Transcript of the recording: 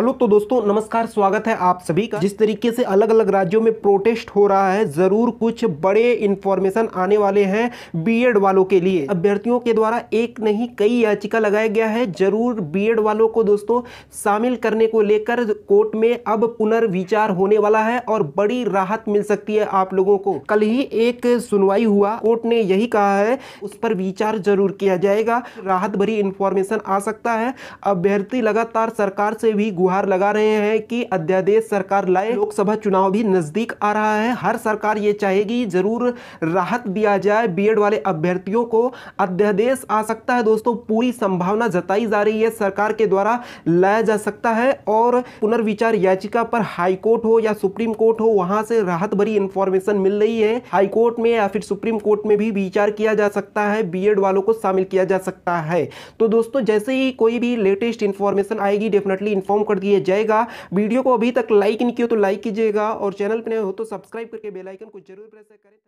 hello तो दोस्तों नमस्कार स्वागत है आप सभी का जिस तरीके से अलग अलग राज्यों में प्रोटेस्ट हो रहा है ज़रूर कुछ बड़े इन्फॉर्मेशन आने वाले हैं बीएड वालों के लिए अभ्यर्थियों के द्वारा एक नहीं कई याचिका लगाया गया है जरूर बीएड वालों को दोस्तों शामिल करने को लेकर कोर्ट में अब पुनर्विचार होने वाला है और बड़ी राहत मिल सकती है आप लोगों को कल ही एक सुनवाई हुआ कोर्ट ने यही कहा है उस पर विचार जरूर किया जाएगा राहत भरी इन्फॉर्मेशन आ सकता है अभ्यर्थी लगातार सरकार से भी गुहार लगा रहे हैं कि अध्यादेश सरकार लाए लोकसभा चुनाव भी नज़दीक आ रहा है हर सरकार ये चाहेगी ज़रूर राहत दिया जाए बीएड वाले अभ्यर्थियों को अध्यादेश आ सकता है दोस्तों पूरी संभावना जताई जा रही है सरकार के द्वारा लाया जा सकता है और पुनर्विचार याचिका पर हाईकोर्ट हो या सुप्रीम कोर्ट हो वहां से राहत भरी इंफॉर्मेशन मिल रही है हाईकोर्ट में या फिर सुप्रीम कोर्ट में भी विचार किया जा सकता है बीएड वालों को शामिल किया जा सकता है तो दोस्तों जैसे ही कोई भी लेटेस्ट इंफॉर्मेशन आएगी डेफिनेटली इन्फॉर्म कर कर दिया जाएगा वीडियो को अभी तक लाइक नहीं किया तो लाइक कीजिएगा और चैनल पर हो तो सब्सक्राइब करके बेलाइकन को जरूर प्रेस करें